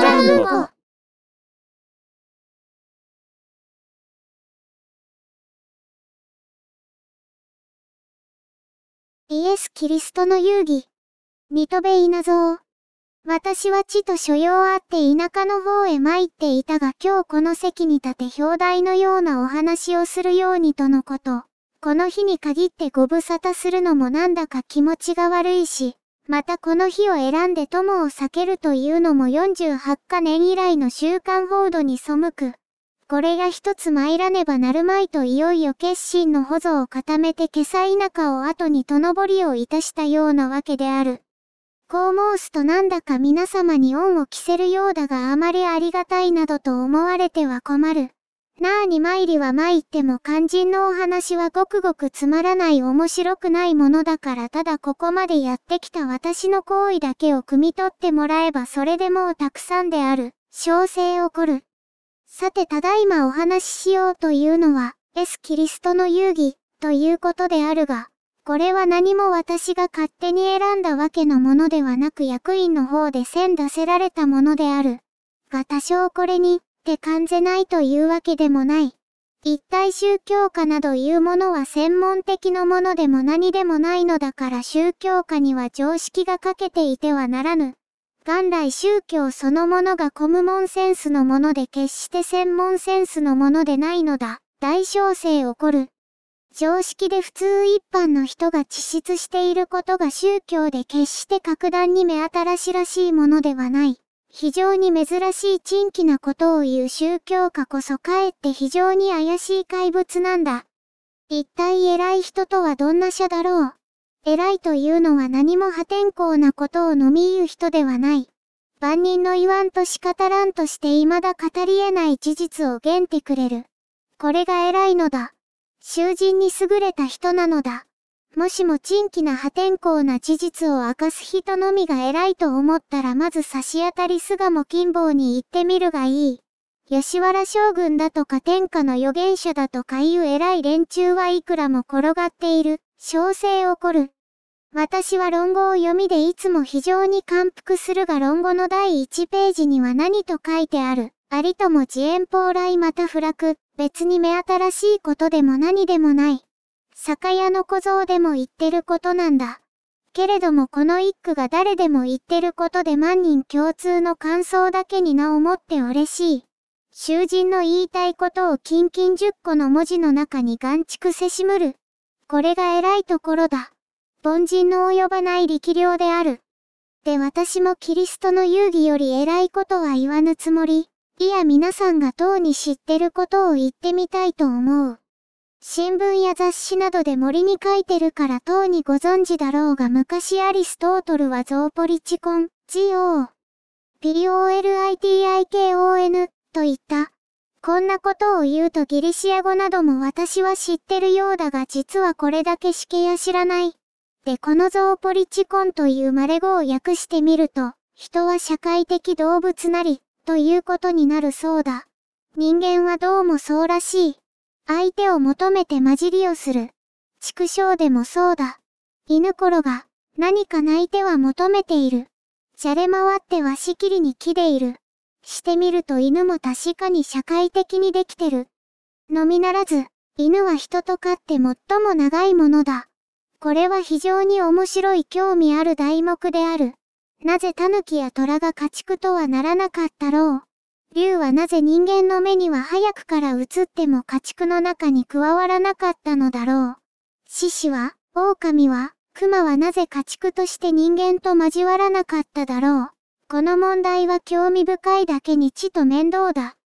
ラウンイエス・キリストの遊戯ニトベイナゾ私は地と所用あって田舎の方へ参っていたが今日この席に立て表題のようなお話をするようにとのこと。この日に限ってご無沙汰するのもなんだか気持ちが悪いし、またこの日を選んで友を避けるというのも48カ年以来の週刊報道に背く。これが一つ参らねばなるまいといよいよ決心の保存を固めて今朝田舎を後にとのぼりをいたしたようなわけである。こう申すとなんだか皆様に恩を着せるようだがあまりありがたいなどと思われては困る。なあに参りは参っても肝心のお話はごくごくつまらない面白くないものだからただここまでやってきた私の行為だけを汲み取ってもらえばそれでもうたくさんである、小生起こる。さてただいまお話ししようというのは、エス・キリストの遊戯、ということであるが、これは何も私が勝手に選んだわけのものではなく役員の方で線出せられたものである。が多少これに、って感じないというわけでもない。一体宗教家などいうものは専門的なものでも何でもないのだから宗教家には常識が欠けていてはならぬ。元来宗教そのものがコムモンセンスのもので決して専門センスのものでないのだ。大小生起こる。常識で普通一般の人が自質していることが宗教で決して格段に目新しらしいものではない。非常に珍しい珍奇なことを言う宗教家こそかえって非常に怪しい怪物なんだ。一体偉い人とはどんな者だろう。偉いというのは何も破天荒なことを飲み言う人ではない。万人の言わんと仕方らんとして未だ語り得ない事実を言ってくれる。これが偉いのだ。囚人に優れた人なのだ。もしも珍奇な破天荒な事実を明かす人のみが偉いと思ったらまず差し当たり菅も金坊に行ってみるがいい。吉原将軍だとか天下の預言者だとかいう偉い連中はいくらも転がっている。小生起こる。私は論語を読みでいつも非常に感服するが論語の第1ページには何と書いてある。ありとも自遠蓬来また不落。別に目新しいことでも何でもない。酒屋の小僧でも言ってることなんだ。けれどもこの一句が誰でも言ってることで万人共通の感想だけにな思って嬉しい。囚人の言いたいことをキンキン10個の文字の中に眼畜せしむる。これが偉いところだ。凡人の及ばない力量である。で私もキリストの遊戯より偉いことは言わぬつもり。いや皆さんがとうに知ってることを言ってみたいと思う。新聞や雑誌などで森に書いてるからとうにご存知だろうが昔アリストートルはゾーポリチコン、GO、POLITIKON と言った。こんなことを言うとギリシア語なども私は知ってるようだが実はこれだけしけや知らない。で、このゾーポリチコンというまれ語を訳してみると、人は社会的動物なり、ということになるそうだ。人間はどうもそうらしい。相手を求めて混じりをする。畜生でもそうだ。犬ころが、何か泣いては求めている。じゃれ回ってはしきりに木でいる。してみると犬も確かに社会的にできてる。のみならず、犬は人と飼って最も長いものだ。これは非常に面白い興味ある題目である。なぜ狸や虎が家畜とはならなかったろう。竜はなぜ人間の目には早くから映っても家畜の中に加わらなかったのだろう。獅子は、狼は、熊はなぜ家畜として人間と交わらなかっただろう。この問題は興味深いだけにちと面倒だ。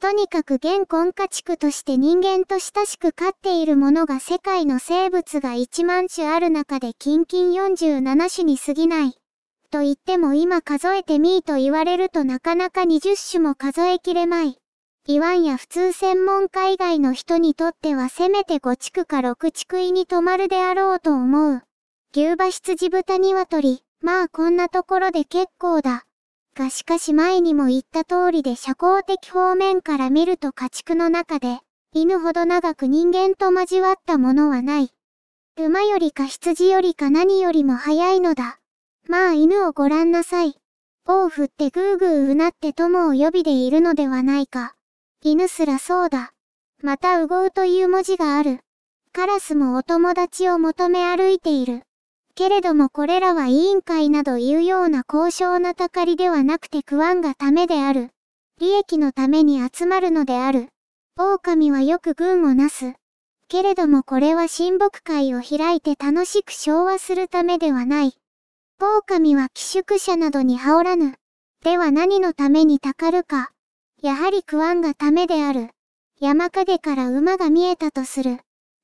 とにかく現今家畜として人間と親しく飼っているものが世界の生物が1万種ある中で近々47種に過ぎない。と言っても今数えてみーと言われるとなかなか20種も数えきれまい。言わんや普通専門家以外の人にとってはせめて5地区か6地区位に泊まるであろうと思う。牛馬羊豚鶏、まあこんなところで結構だ。がしかし前にも言った通りで社交的方面から見ると家畜の中で、犬ほど長く人間と交わったものはない。馬よりか羊よりか何よりも早いのだ。まあ犬をご覧なさい。尾を振ってぐーぐーうなって友を呼びでいるのではないか。犬すらそうだ。またうごうという文字がある。カラスもお友達を求め歩いている。けれどもこれらは委員会などいうような高尚なたかりではなくて食わんがためである。利益のために集まるのである。狼はよく軍をなす。けれどもこれは親睦会を開いて楽しく昭和するためではない。狼は寄宿舎などに羽織らぬ。では何のためにたかるか。やはり食わんがためである。山陰から馬が見えたとする。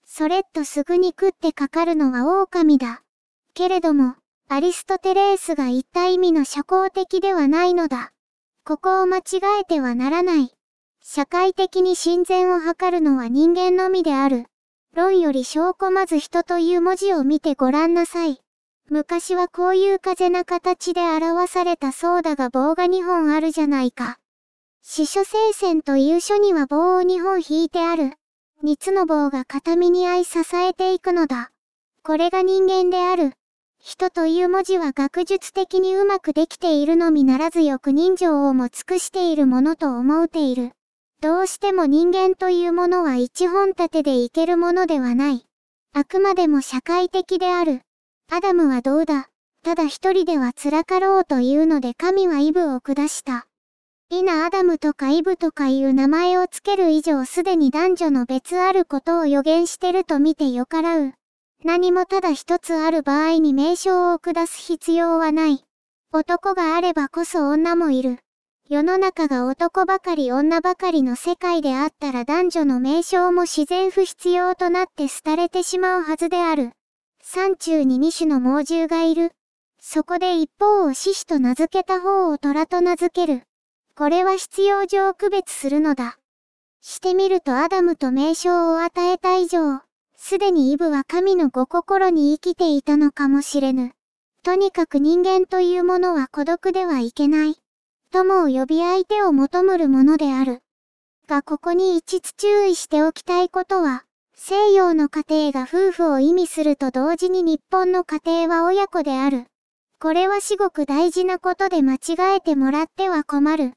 それっとすぐに食ってかかるのは狼だ。けれども、アリストテレースが言った意味の社交的ではないのだ。ここを間違えてはならない。社会的に親善を図るのは人間のみである。論より証拠まず人という文字を見てごらんなさい。昔はこういう風な形で表されたそうだが棒が2本あるじゃないか。司書聖戦という書には棒を2本引いてある。3つの棒が片身に合い支えていくのだ。これが人間である。人という文字は学術的にうまくできているのみならず欲人情をも尽くしているものと思うている。どうしても人間というものは一本立てでいけるものではない。あくまでも社会的である。アダムはどうだただ一人では辛かろうというので神はイブを下した。イナ・アダムとかイブとかいう名前をつける以上すでに男女の別あることを予言してると見てよからう。何もただ一つある場合に名称を下す必要はない。男があればこそ女もいる。世の中が男ばかり女ばかりの世界であったら男女の名称も自然不必要となって廃れてしまうはずである。山中に二種の猛獣がいる。そこで一方を獅子と名付けた方を虎と名付ける。これは必要上区別するのだ。してみるとアダムと名称を与えた以上、すでにイブは神のご心に生きていたのかもしれぬ。とにかく人間というものは孤独ではいけない。友を呼び相手を求むるものである。がここに一つ注意しておきたいことは、西洋の家庭が夫婦を意味すると同時に日本の家庭は親子である。これは至極大事なことで間違えてもらっては困る。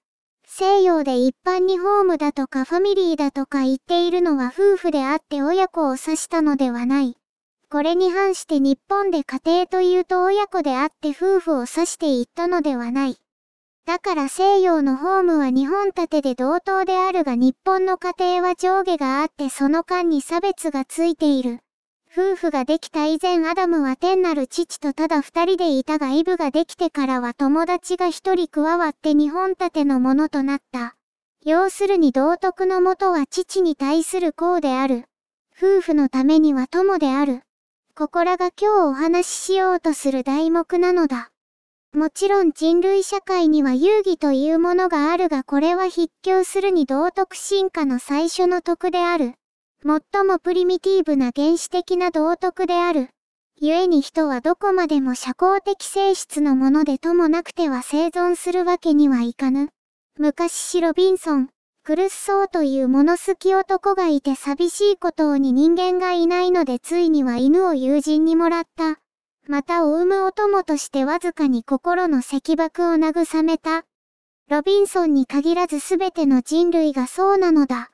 西洋で一般にホームだとかファミリーだとか言っているのは夫婦であって親子を指したのではない。これに反して日本で家庭というと親子であって夫婦を指して言ったのではない。だから西洋のホームは日本建てで同等であるが日本の家庭は上下があってその間に差別がついている。夫婦ができた以前アダムは天なる父とただ二人でいたがイブができてからは友達が一人加わって日本盾てのものとなった。要するに道徳のもとは父に対する功である。夫婦のためには友である。ここらが今日お話ししようとする題目なのだ。もちろん人類社会には遊戯というものがあるがこれは筆況するに道徳進化の最初の徳である。最もプリミティブな原始的な道徳である。故に人はどこまでも社交的性質のものでともなくては生存するわけにはいかぬ。昔シロビンソン、クルッソーというもの好き男がいて寂しいことをに人間がいないのでついには犬を友人にもらった。また生むお供としてわずかに心の赤爆を慰めた。ロビンソンに限らずすべての人類がそうなのだ。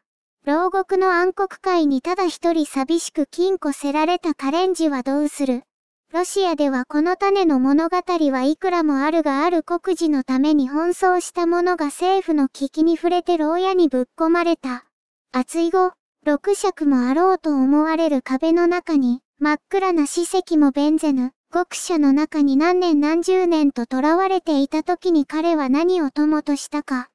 牢獄の暗黒界にただ一人寂しく禁錮せられたカレンジはどうするロシアではこの種の物語はいくらもあるがある国事のために奔走した者が政府の危機に触れて牢屋にぶっ込まれた。厚い後、六尺もあろうと思われる壁の中に、真っ暗な史跡も弁ぜぬ。国者の中に何年何十年と囚われていた時に彼は何を友としたか。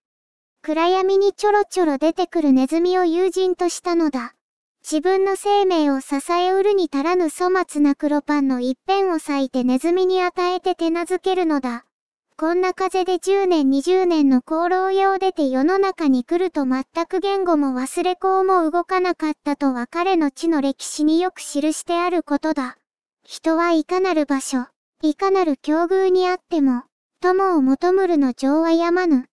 暗闇にちょろちょろ出てくるネズミを友人としたのだ。自分の生命を支えうるに足らぬ粗末な黒パンの一辺を裂いてネズミに与えて手なずけるのだ。こんな風で10年20年の功労用出て世の中に来ると全く言語も忘れ子も動かなかったとは彼の地の歴史によく記してあることだ。人はいかなる場所、いかなる境遇にあっても、友を求むるの情はやまぬ。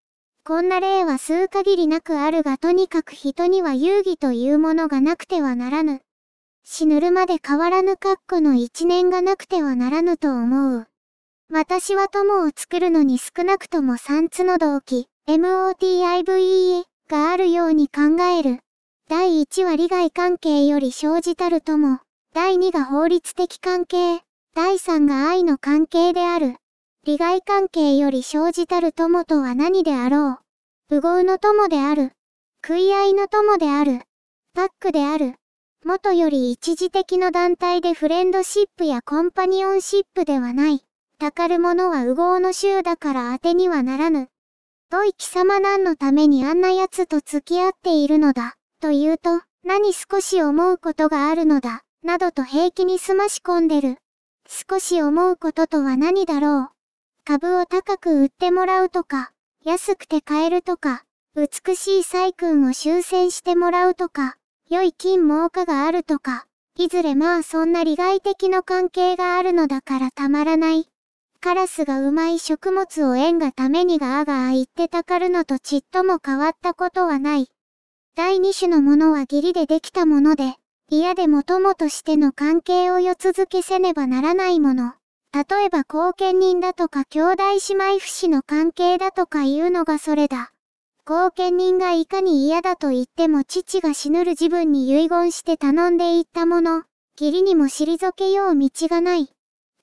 こんな例は数限りなくあるがとにかく人には遊戯というものがなくてはならぬ。死ぬるまで変わらぬ格好の一年がなくてはならぬと思う。私は友を作るのに少なくとも三つの動機、MOTIVE があるように考える。第一は利害関係より生じたるとも、第2が法律的関係、第3が愛の関係である。利害関係より生じたる友とは何であろう。不合の友である。食い合いの友である。パックである。元より一時的の団体でフレンドシップやコンパニオンシップではない。たかる者は右合の衆だから当てにはならぬ。とい貴様何のためにあんな奴と付き合っているのだ、と言うと、何少し思うことがあるのだ。などと平気に済まし込んでる。少し思うこととは何だろう。株を高く売ってもらうとか、安くて買えるとか、美しい細君を修正してもらうとか、良い金儲かがあるとか、いずれまあそんな利害的の関係があるのだからたまらない。カラスがうまい食物を縁がためにがあがあ言ってたかるのとちっとも変わったことはない。第二種のものは義理でできたもので、嫌でも友としての関係を世続けせねばならないもの。例えば後見人だとか兄弟姉妹不死の関係だとかいうのがそれだ。後見人がいかに嫌だと言っても父が死ぬる自分に遺言して頼んでいったもの、義理にも退けよう道がない。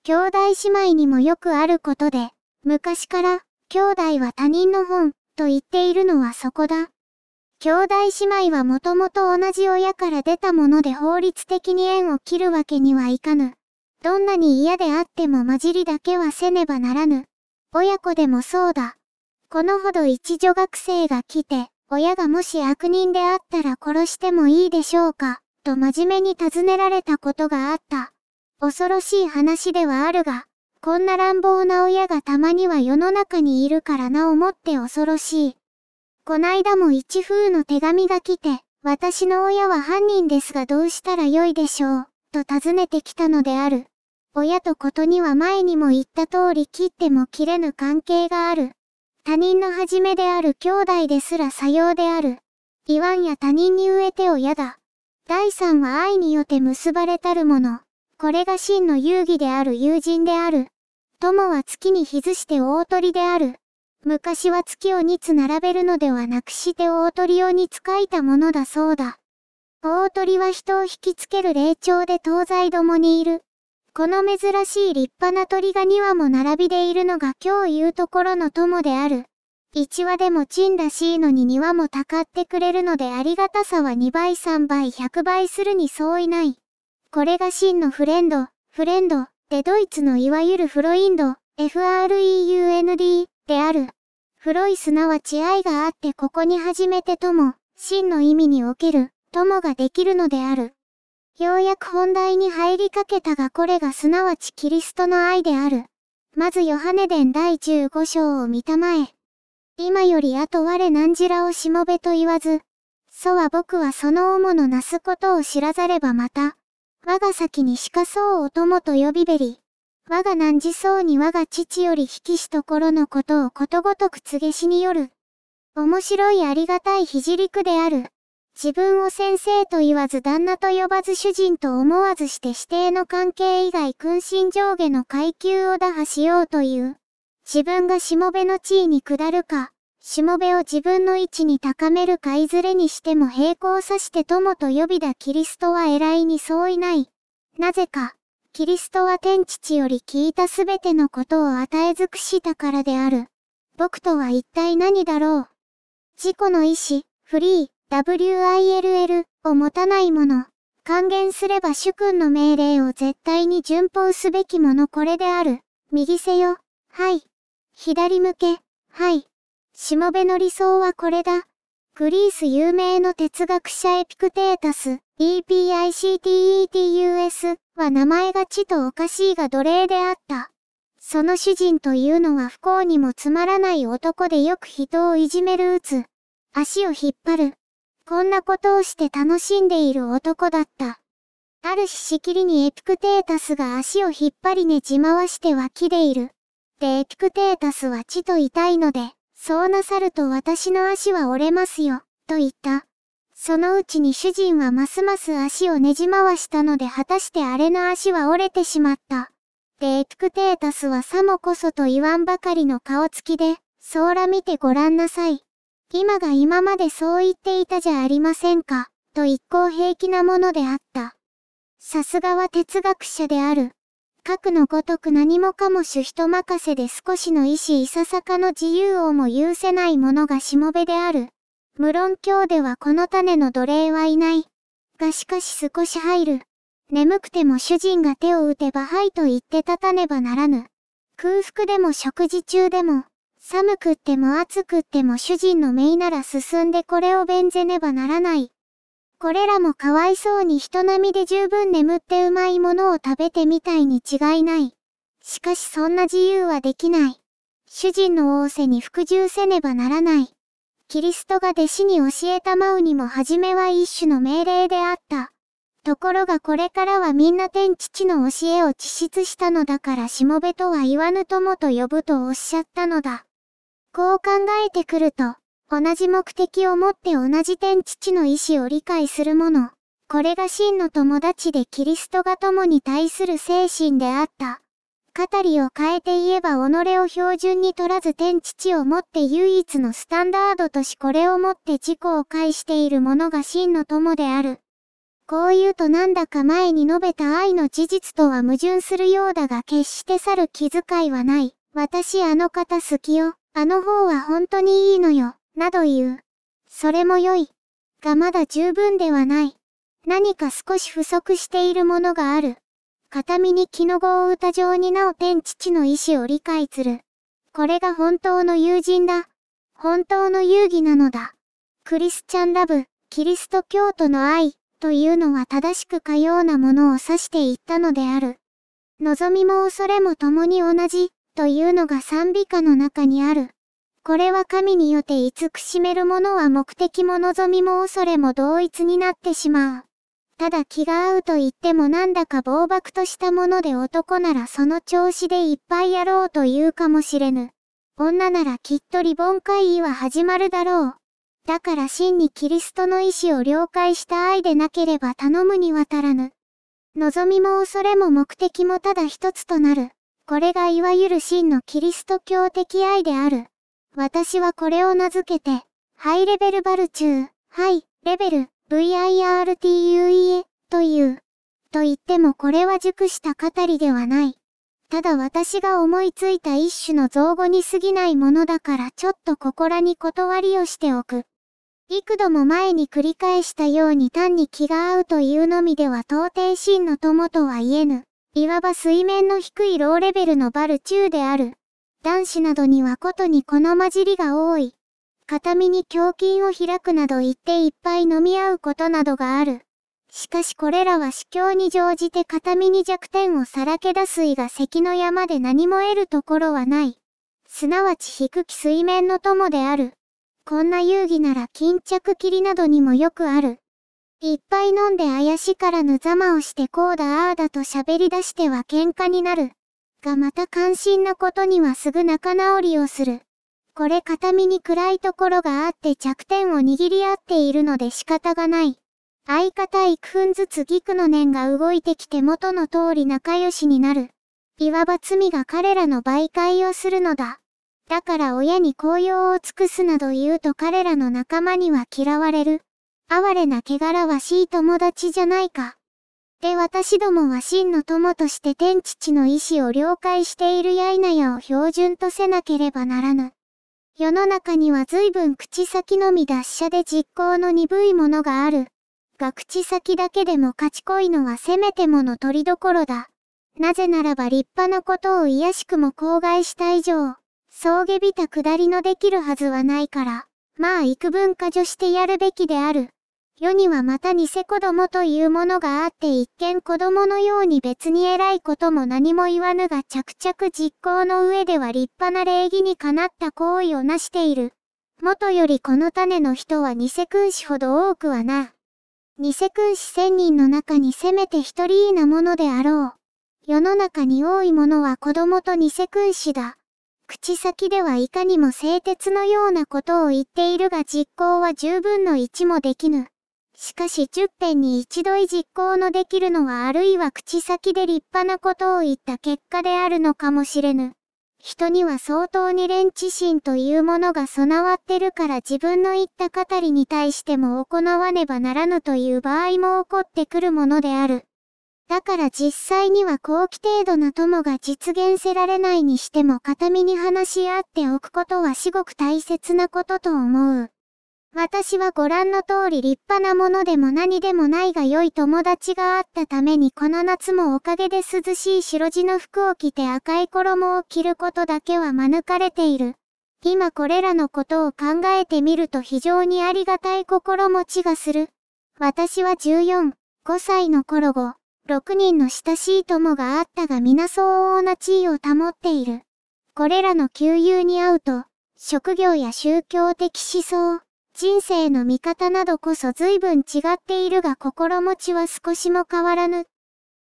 兄弟姉妹にもよくあることで、昔から、兄弟は他人の本、と言っているのはそこだ。兄弟姉妹はもともと同じ親から出たもので法律的に縁を切るわけにはいかぬ。どんなに嫌であっても混じりだけはせねばならぬ。親子でもそうだ。このほど一女学生が来て、親がもし悪人であったら殺してもいいでしょうか、と真面目に尋ねられたことがあった。恐ろしい話ではあるが、こんな乱暴な親がたまには世の中にいるからな思って恐ろしい。こないだも一風の手紙が来て、私の親は犯人ですがどうしたらよいでしょう、と尋ねてきたのである。親とことには前にも言った通り切っても切れぬ関係がある。他人の始めである兄弟ですらさようである。言わんや他人に植えて親だ。第三は愛によって結ばれたるもの。これが真の遊戯である友人である。友は月に日ずして大鳥である。昔は月を2つ並べるのではなくして大鳥用に使いたものだそうだ。大鳥は人を引きつける霊長で東西どもにいる。この珍しい立派な鳥が2羽も並びでいるのが今日言うところの友である。1羽でもチンらしいのに2羽もたかってくれるのでありがたさは2倍3倍100倍するに相違ない。これが真のフレンド、フレンド、でドイツのいわゆるフロインド、FREUND、である。黒いすなわち愛があってここに初めてとも、真の意味における、友ができるのである。ようやく本題に入りかけたがこれがすなわちキリストの愛である。まずヨハネ伝第15章を見たまえ。今よりあと我何じらをしもべと言わず、祖は僕はその主のなすことを知らざればまた、我が先にしかそうお供と呼びべり、我が難事そうに我が父より引きしところのことをことごとく告げしによる。面白いありがたい肘陸である。自分を先生と言わず旦那と呼ばず主人と思わずして指定の関係以外君心上下の階級を打破しようという。自分がしもべの地位に下るか、しもべを自分の位置に高めるかいずれにしても平行さして友と呼びだキリストは偉いに相違ない。なぜか、キリストは天父より聞いたすべてのことを与え尽くしたからである。僕とは一体何だろう自己の意志、フリー、WILL を持たないもの。還元すれば主君の命令を絶対に順法すべきものこれである。右せよ。はい。左向け。はい。しもべの理想はこれだ。グリース有名の哲学者エピクテータス、EPICTETUS は名前がちとおかしいが奴隷であった。その主人というのは不幸にもつまらない男でよく人をいじめる打つ。足を引っ張る。こんなことをして楽しんでいる男だった。ある日しきりにエピクテータスが足を引っ張りねじ回してはきでいる。でエピクテータスは血と痛いので、そうなさると私の足は折れますよ、と言った。そのうちに主人はますます足をねじ回したので果たしてあれの足は折れてしまった。で、エクテータスはさもこそと言わんばかりの顔つきで、そーら見てごらんなさい。今が今までそう言っていたじゃありませんか、と一向平気なものであった。さすがは哲学者である。核のごとく何もかも主人任せで少しの意志いささかの自由をも許せないものがしもべである。無論今日ではこの種の奴隷はいない。がしかし少し入る。眠くても主人が手を打てばはいと言って立たねばならぬ。空腹でも食事中でも、寒くっても暑くっても主人の命なら進んでこれを便ぜねばならない。これらもかわいそうに人並みで十分眠ってうまいものを食べてみたいに違いない。しかしそんな自由はできない。主人の仰せに服従せねばならない。キリストが弟子に教えたまうにも初めは一種の命令であった。ところがこれからはみんな天父の教えを致出したのだからしもべとは言わぬ友と呼ぶとおっしゃったのだ。こう考えてくると、同じ目的を持って同じ天父の意志を理解する者、これが真の友達でキリストが共に対する精神であった。語りを変えて言えば己を標準に取らず天父をもって唯一のスタンダードとしこれをもって自己を介している者が真の友である。こう言うとなんだか前に述べた愛の事実とは矛盾するようだが決して去る気遣いはない。私あの方好きよ。あの方は本当にいいのよ。など言う。それも良い。がまだ十分ではない。何か少し不足しているものがある。片身に木の棒を歌状になお天父の意志を理解する。これが本当の友人だ。本当の遊戯なのだ。クリスチャンラブ、キリスト教徒の愛、というのは正しくかようなものを指していったのである。望みも恐れも共に同じ、というのが賛美歌の中にある。これは神によって慈しめるものは目的も望みも恐れも同一になってしまう。ただ気が合うと言ってもなんだか暴漠としたもので男ならその調子でいっぱいやろうというかもしれぬ。女ならきっとリボン会議は始まるだろう。だから真にキリストの意志を了解した愛でなければ頼むに渡らぬ。望みも恐れも目的もただ一つとなる。これがいわゆる真のキリスト教的愛である。私はこれを名付けて、ハイレベルバルチュー、ハイ、レベル、VIRTUE という。と言ってもこれは熟した語りではない。ただ私が思いついた一種の造語に過ぎないものだからちょっとここらに断りをしておく。幾度も前に繰り返したように単に気が合うというのみでは到底真の友とは言えぬ。いわば水面の低いローレベルのバル中である。男子などにはことにこの混じりが多い。片身に胸筋を開くなど言っていっぱい飲み合うことなどがある。しかしこれらは死境に乗じて片身に弱点をさらけ出す意が関の山で何も得るところはない。すなわち低き水面の友である。こんな遊戯なら巾着切りなどにもよくある。いっぱい飲んで怪しからぬざまをしてこうだああだと喋り出しては喧嘩になる。がまた関心なことにはすぐ仲直りをする。これ片身に暗いところがあって弱点を握り合っているので仕方がない。相方幾分ずつギクの念が動いてきて元の通り仲良しになる。いわば罪が彼らの媒介をするのだ。だから親に紅葉を尽くすなど言うと彼らの仲間には嫌われる。哀れな汚らわしい友達じゃないか。で私どもは真の友として天父の意志を了解しているやいなやを標準とせなければならぬ。世の中には随分口先のみ脱者で実行の鈍いものがある。が口先だけでも賢いのはせめてもの取りどころだ。なぜならば立派なことを癒しくも口外した以上、そうげびた下りのできるはずはないから、まあ幾分か除してやるべきである。世にはまた偽子供というものがあって一見子供のように別に偉いことも何も言わぬが着々実行の上では立派な礼儀にかなった行為をなしている。もとよりこの種の人は偽君子ほど多くはな。偽君子千人の中にせめて一人いなものであろう。世の中に多いものは子供と偽君子だ。口先ではいかにも製鉄のようなことを言っているが実行は十分の一もできぬ。しかし10編に一度い実行のできるのはあるいは口先で立派なことを言った結果であるのかもしれぬ。人には相当に連知心というものが備わってるから自分の言った語りに対しても行わねばならぬという場合も起こってくるものである。だから実際には後期程度な友が実現せられないにしても片身に話し合っておくことは至極大切なことと思う。私はご覧の通り立派なものでも何でもないが良い友達があったためにこの夏もおかげで涼しい白地の服を着て赤い衣を着ることだけは免れている。今これらのことを考えてみると非常にありがたい心持ちがする。私は14、5歳の頃後、6人の親しい友があったが皆相応な地位を保っている。これらの旧友に会うと、職業や宗教的思想、人生の見方などこそ随分違っているが心持ちは少しも変わらぬ。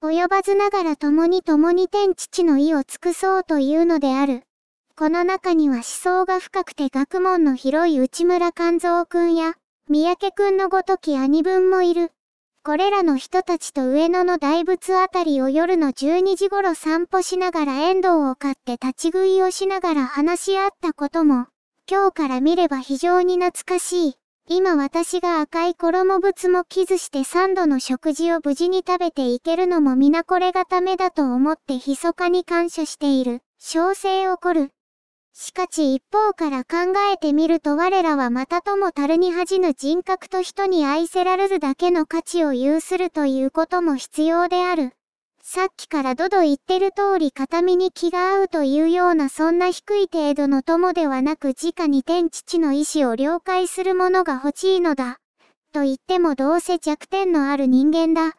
及ばずながら共に共に天父の意を尽くそうというのである。この中には思想が深くて学問の広い内村勘三君や、三宅君のごとき兄分もいる。これらの人たちと上野の大仏あたりを夜の12時頃散歩しながら遠藤を買って立ち食いをしながら話し合ったことも、今日から見れば非常に懐かしい。今私が赤い衣物もキして三度の食事を無事に食べていけるのも皆これがためだと思って密かに感謝している。小生起こる。しかし一方から考えてみると我らはまたとも樽に恥じぬ人格と人に愛せられるだけの価値を有するということも必要である。さっきからどど言ってる通り片身に気が合うというようなそんな低い程度の友ではなく直に天父の意志を了解するものが欲しいのだ。と言ってもどうせ弱点のある人間だ。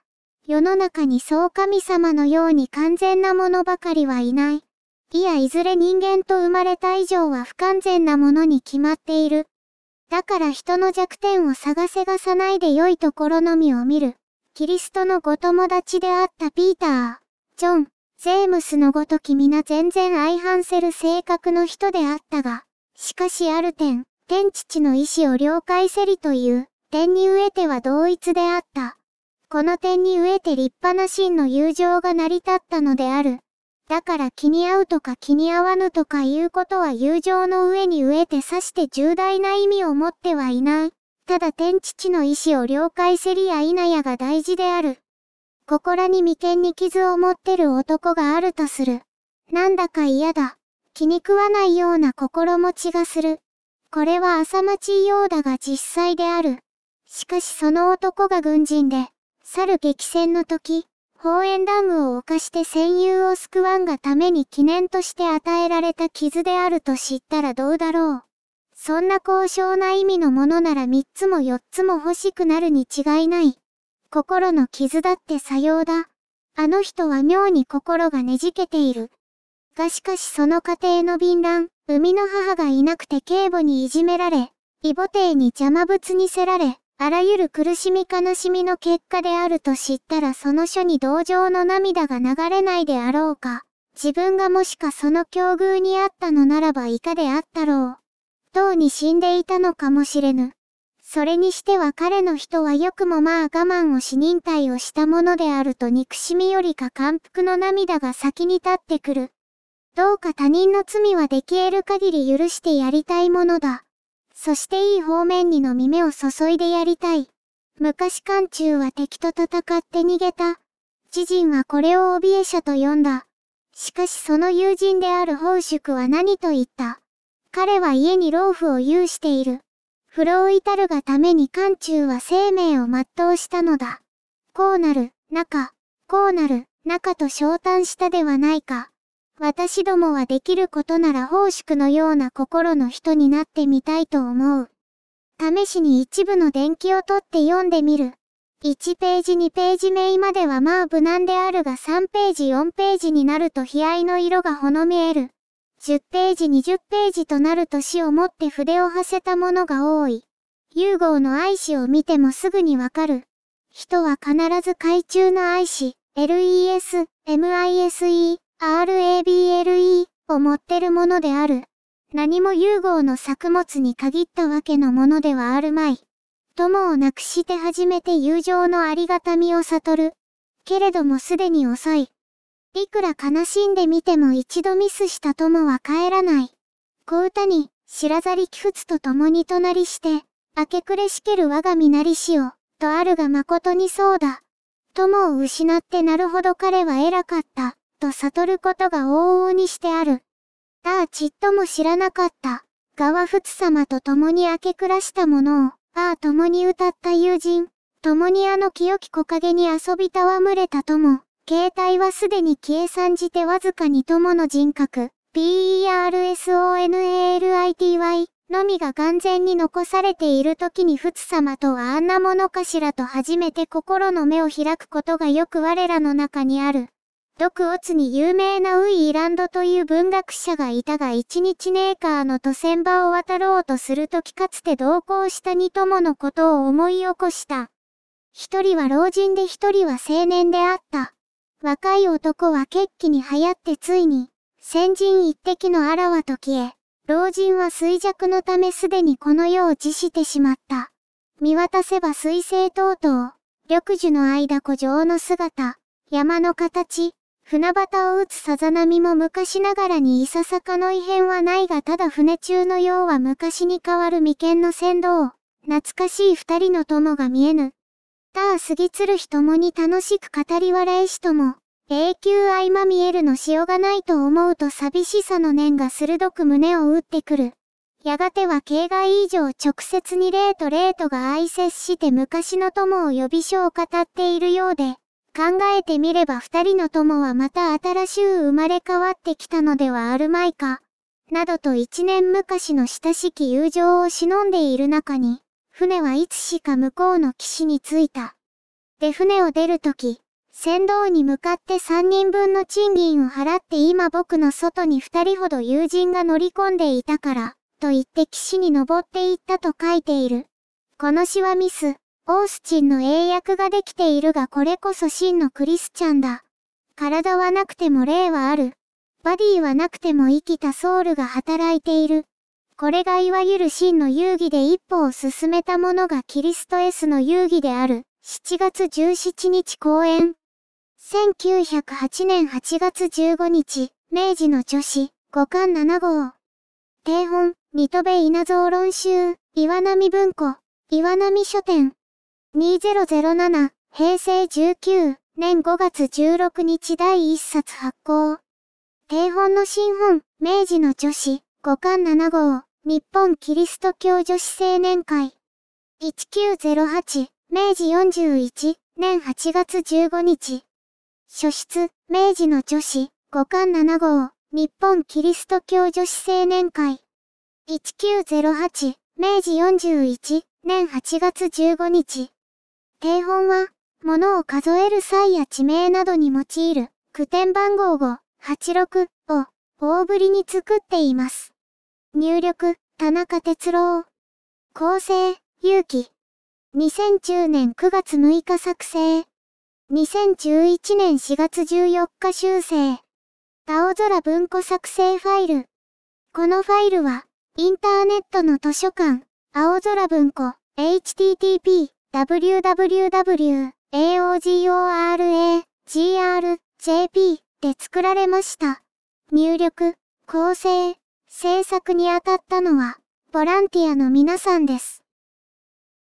世の中にそう神様のように完全なものばかりはいない。いやいずれ人間と生まれた以上は不完全なものに決まっている。だから人の弱点を探せがさないで良いところのみを見る。キリストのご友達であったピーター、ジョン、ゼームスのごとき皆全然相反せる性格の人であったが、しかしある点、天父の意志を了解せりという、点に飢えては同一であった。この点に飢えて立派な真の友情が成り立ったのである。だから気に合うとか気に合わぬとかいうことは友情の上に飢えて刺して重大な意味を持ってはいない。ただ天父の意志を了解せりや否やが大事である。ここらに眉間に傷を持ってる男があるとする。なんだか嫌だ。気に食わないような心持ちがする。これは浅町ようだが実際である。しかしその男が軍人で、去る激戦の時、応炎ダムを犯して戦友を救わんがために記念として与えられた傷であると知ったらどうだろう。そんな高尚な意味のものなら3つも4つも欲しくなるに違いない。心の傷だってさようだ。あの人は妙に心がねじけている。がしかしその家庭の敏乱、生みの母がいなくて警母にいじめられ、異母帝に邪魔物にせられ、あらゆる苦しみ悲しみの結果であると知ったらその書に同情の涙が流れないであろうか。自分がもしかその境遇にあったのならば以下であったろう。とうに死んでいたのかもしれぬ。それにしては彼の人はよくもまあ我慢をし忍耐をしたものであると憎しみよりか感服の涙が先に立ってくる。どうか他人の罪はでき得る限り許してやりたいものだ。そしていい方面にのみ目を注いでやりたい。昔漢中は敵と戦って逃げた。知人はこれを怯え者と呼んだ。しかしその友人である宝宿は何と言った。彼は家に老婦を有している。不老至るがために漢中は生命を全うしたのだ。こうなる、中、こうなる、中と昇誕したではないか。私どもはできることなら奉祝のような心の人になってみたいと思う。試しに一部の伝記を取って読んでみる。1ページ2ページ目まではまあ無難であるが3ページ4ページになると悲哀の色がほの見える。10ページ20ページとなると死をもって筆を馳せたものが多い。融合の愛子を見てもすぐにわかる。人は必ず海中の愛子、LES、MISE、RABLE を持ってるものである。何も融合の作物に限ったわけのものではあるまい。友をなくして初めて友情のありがたみを悟る。けれどもすでに遅い。いくら悲しんでみても一度ミスしたともは帰らない。小歌に、知らざり貴仏と共に隣して、明け暮れしける我が身なりしを、とあるが誠にそうだ。友を失ってなるほど彼は偉かった、と悟ることが往々にしてある。ああちっとも知らなかった、が和仏様と共に明け暮らしたものを、ああ共に歌った友人、共にあの清き木陰に遊び戯れた友。携帯はすでに計算じてわずかに友の人格、PERSONALITY のみが完全に残されている時に仏様とはあんなものかしらと初めて心の目を開くことがよく我らの中にある。独オツに有名なウイイランドという文学者がいたが一日ネーカーの渡船場を渡ろうとするときかつて同行した二友のことを思い起こした。一人は老人で一人は青年であった。若い男は決起に流行ってついに、先人一滴のあらわと消え、老人は衰弱のためすでにこの世を辞してしまった。見渡せば水星等々、緑樹の間古城の姿、山の形、船旗を打つさざ波も昔ながらにいささかの異変はないがただ船中のようは昔に変わる眉間の船頭、懐かしい二人の友が見えぬ。ター杉鶴日ともに楽しく語り笑いしとも、永久合間見えるのしようがないと思うと寂しさの念が鋭く胸を打ってくる。やがては形外以上直接に霊と霊とが愛接して昔の友を呼び書を語っているようで、考えてみれば二人の友はまた新しゅう生まれ変わってきたのではあるまいか、などと一年昔の親しき友情を忍んでいる中に、船はいつしか向こうの岸に着いた。で船を出るとき、船頭に向かって3人分の賃金を払って今僕の外に2人ほど友人が乗り込んでいたから、と言って岸に登っていったと書いている。この詩はミス、オースチンの英訳ができているがこれこそ真のクリスチャンだ。体はなくても霊はある。バディはなくても生きたソウルが働いている。これがいわゆる真の遊戯で一歩を進めたものがキリスト S の遊戯である、7月17日公演。1908年8月15日、明治の女子、五巻七号。定本、二戸部稲造論集、岩波文庫、岩波書店。2007、平成19年5月16日第一冊発行。定本の新本、明治の女子、五巻7号、日本キリスト教女子青年会。1908、明治41年8月15日。初出、明治の女子、五巻7号、日本キリスト教女子青年会。1908、明治41年8月15日。定本は、物を数える際や地名などに用いる、句点番号5、86を、大ぶりに作っています。入力、田中哲郎。構成、勇気。2010年9月6日作成。2011年4月14日修正。青空文庫作成ファイル。このファイルは、インターネットの図書館、青空文庫、http, www, aogora, gr, jp で作られました。入力、構成、制作に当たったのは、ボランティアの皆さんです。